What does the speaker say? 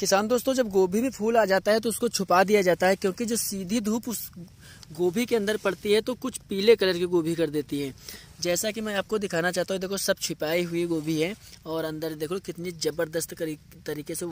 किसान दोस्तों जब गोभी में फूल आ जाता है तो उसको छुपा दिया जाता है क्योंकि जो सीधी धूप उस गोभी के अंदर पड़ती है तो कुछ पीले कलर की गोभी कर देती है जैसा कि मैं आपको दिखाना चाहता हूँ देखो सब छिपाई हुई गोभी है और अंदर देखो कितनी ज़बरदस्त तरीके से